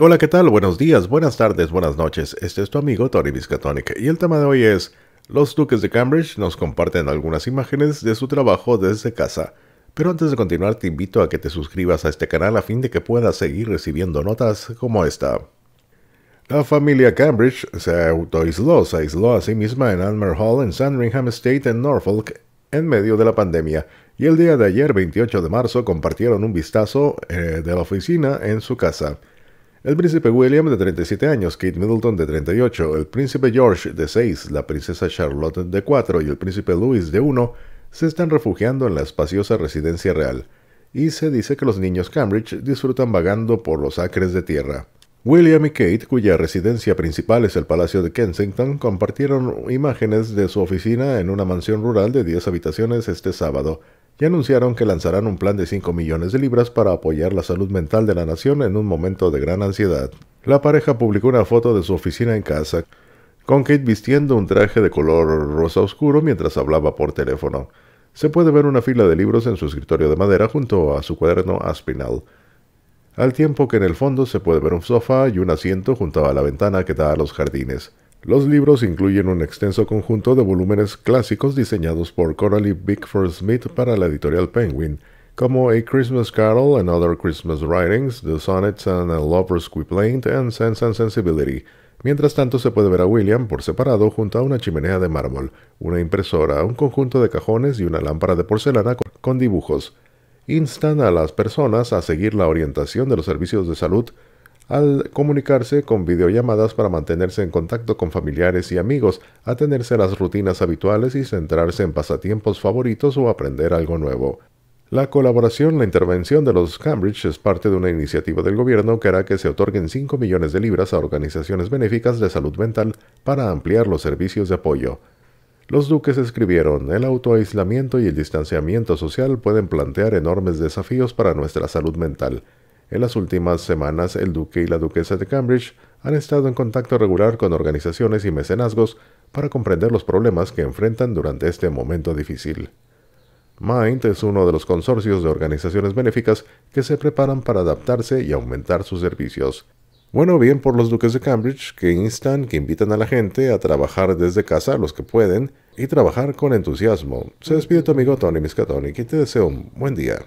Hola, ¿qué tal? Buenos días, buenas tardes, buenas noches. Este es tu amigo Tony Biscatonic y el tema de hoy es Los duques de Cambridge nos comparten algunas imágenes de su trabajo desde casa. Pero antes de continuar te invito a que te suscribas a este canal a fin de que puedas seguir recibiendo notas como esta. La familia Cambridge se autoisló, se aisló a sí misma en Almer Hall en Sandringham Estate en Norfolk en medio de la pandemia y el día de ayer 28 de marzo compartieron un vistazo eh, de la oficina en su casa. El príncipe William de 37 años, Kate Middleton de 38, el príncipe George de 6, la princesa Charlotte de 4 y el príncipe Louis de 1 se están refugiando en la espaciosa residencia real, y se dice que los niños Cambridge disfrutan vagando por los acres de tierra. William y Kate, cuya residencia principal es el Palacio de Kensington, compartieron imágenes de su oficina en una mansión rural de 10 habitaciones este sábado, y anunciaron que lanzarán un plan de 5 millones de libras para apoyar la salud mental de la nación en un momento de gran ansiedad. La pareja publicó una foto de su oficina en casa, con Kate vistiendo un traje de color rosa oscuro mientras hablaba por teléfono. Se puede ver una fila de libros en su escritorio de madera junto a su cuaderno aspinal, al tiempo que en el fondo se puede ver un sofá y un asiento junto a la ventana que da a los jardines. Los libros incluyen un extenso conjunto de volúmenes clásicos diseñados por Coralie Bickford Smith para la editorial Penguin, como A Christmas Carol and Other Christmas Writings, The Sonnets and a Lover's Complaint and Sense and Sensibility. Mientras tanto, se puede ver a William por separado junto a una chimenea de mármol, una impresora, un conjunto de cajones y una lámpara de porcelana con dibujos. Instan a las personas a seguir la orientación de los servicios de salud al comunicarse con videollamadas para mantenerse en contacto con familiares y amigos, atenerse a las rutinas habituales y centrarse en pasatiempos favoritos o aprender algo nuevo. La colaboración, la intervención de los Cambridge es parte de una iniciativa del gobierno que hará que se otorguen 5 millones de libras a organizaciones benéficas de salud mental para ampliar los servicios de apoyo. Los duques escribieron, el autoaislamiento y el distanciamiento social pueden plantear enormes desafíos para nuestra salud mental. En las últimas semanas, el duque y la duquesa de Cambridge han estado en contacto regular con organizaciones y mecenazgos para comprender los problemas que enfrentan durante este momento difícil. Mind es uno de los consorcios de organizaciones benéficas que se preparan para adaptarse y aumentar sus servicios. Bueno, bien por los duques de Cambridge que instan, que invitan a la gente a trabajar desde casa los que pueden y trabajar con entusiasmo. Se despide tu amigo Tony Tony, y te deseo un buen día.